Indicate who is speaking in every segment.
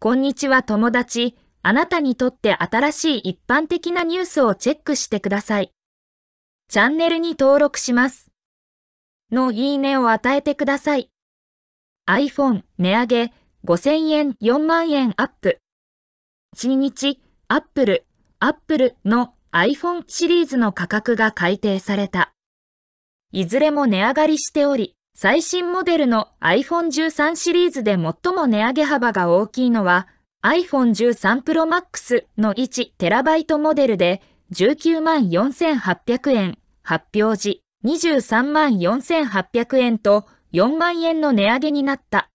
Speaker 1: こんにちは友達。あなたにとって新しい一般的なニュースをチェックしてください。チャンネルに登録します。のいいねを与えてください。iPhone 値上げ5000円4万円アップ。1日、アップル、アップルの iPhone シリーズの価格が改定された。いずれも値上がりしており、最新モデルの iPhone13 シリーズで最も値上げ幅が大きいのは iPhone13 Pro Max の 1TB モデルで19万4800円、発表時23万4800円と4万円の値上げになった。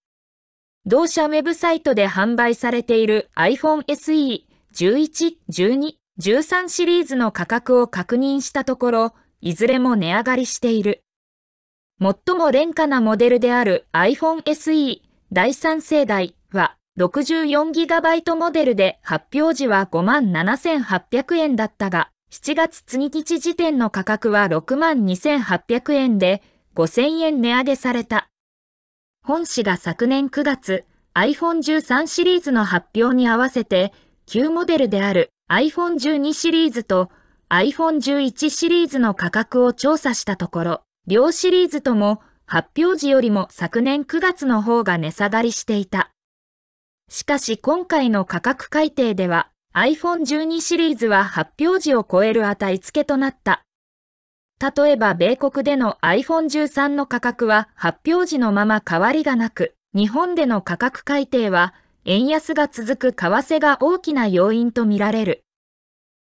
Speaker 1: 同社ウェブサイトで販売されている iPhone SE 11、12、13シリーズの価格を確認したところ、いずれも値上がりしている。最も廉価なモデルである iPhone SE 第3世代は 64GB モデルで発表時は57,800円だったが、7月1日時点の価格は62,800円で5,000円値上げされた。本誌が昨年9月、iPhone13 シリーズの発表に合わせて、旧モデルである iPhone12 シリーズと iPhone11 シリーズの価格を調査したところ、両シリーズとも発表時よりも昨年9月の方が値下がりしていた。しかし今回の価格改定では iPhone 12シリーズは発表時を超える値付けとなった。例えば米国での iPhone 13の価格は発表時のまま変わりがなく、日本での価格改定は円安が続く為替が大きな要因とみられる。